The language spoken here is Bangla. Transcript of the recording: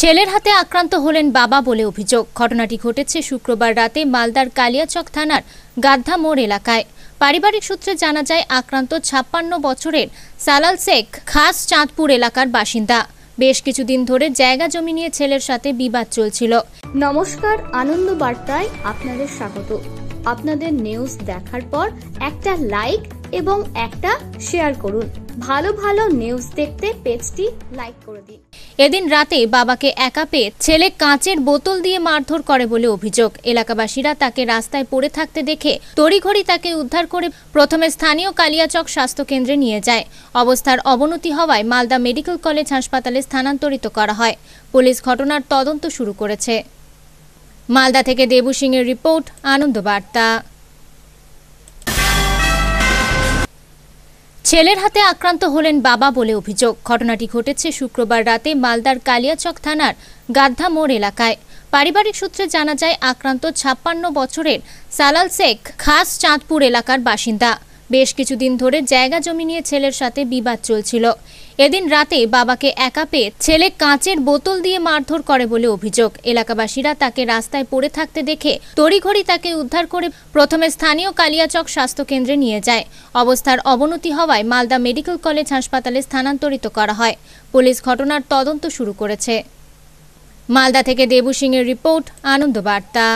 ছেলের হাতে আক্রান্ত হলেন বাবা বলে অভিযোগ ঘটনাটি ঘটেছে শুক্রবার রাতে মালদার কালিয়াচক থানার গাদ্ধা মোড় এলাকায় পারিবারিক সূত্রে জানা যায় আক্রান্ত ছাপ্পান্ন বছরের সালাল শেখ খাস চাঁদপুর এলাকার বাসিন্দা বেশ কিছুদিন ধরে জায়গা জমি নিয়ে ছেলের সাথে বিবাদ চলছিল নমস্কার আনন্দ বার্তায় আপনাদের স্বাগত আপনাদের নিউজ দেখার পর একটা লাইক এবং একটা শেয়ার করুন ভালো ভালো নিউজ দেখতে পেজটি লাইক করে দিন এদিন রাতে বাবাকে একা পেয়ে ছেলে কাঁচের বোতল দিয়ে মারধর করে বলে অভিযোগ এলাকাবাসীরা তাকে রাস্তায় পড়ে থাকতে দেখে তড়িঘড়ি তাকে উদ্ধার করে প্রথমে স্থানীয় কালিয়াচক স্বাস্থ্য কেন্দ্রে নিয়ে যায় অবস্থার অবনতি হওয়ায় মালদা মেডিকেল কলেজ হাসপাতালে স্থানান্তরিত করা হয় পুলিশ ঘটনার তদন্ত শুরু করেছে মালদা থেকে দেবু এর রিপোর্ট আনন্দবার্তা ছেলের হাতে আক্রান্ত হলেন বাবা বলে অভিযোগ ঘটনাটি ঘটেছে শুক্রবার রাতে মালদার কালিয়াচক থানার গাদ্ধা মোড় এলাকায় পারিবারিক সূত্রে জানা যায় আক্রান্ত ছাপ্পান্ন বছরের সালাল শেখ খাস চাঁদপুর এলাকার বাসিন্দা বেশ কিছুদিন ধরে জায়গা জমি নিয়ে ছেলের সাথে বিবাদ চলছিল এদিন রাতে বাবাকে একা পেয়ে ছেলে কাঁচের বোতল দিয়ে মারধর করে বলে অভিযোগ এলাকাবাসীরা তাকে রাস্তায় পড়ে থাকতে দেখে তড়িঘড়ি তাকে উদ্ধার করে প্রথমে স্থানীয় কালিয়াচক স্বাস্থ্য কেন্দ্রে নিয়ে যায় অবস্থার অবনতি হওয়ায় মালদা মেডিকেল কলেজ হাসপাতালে স্থানান্তরিত করা হয় পুলিশ ঘটনার তদন্ত শুরু করেছে মালদা থেকে দেবু এর রিপোর্ট আনন্দবার্তা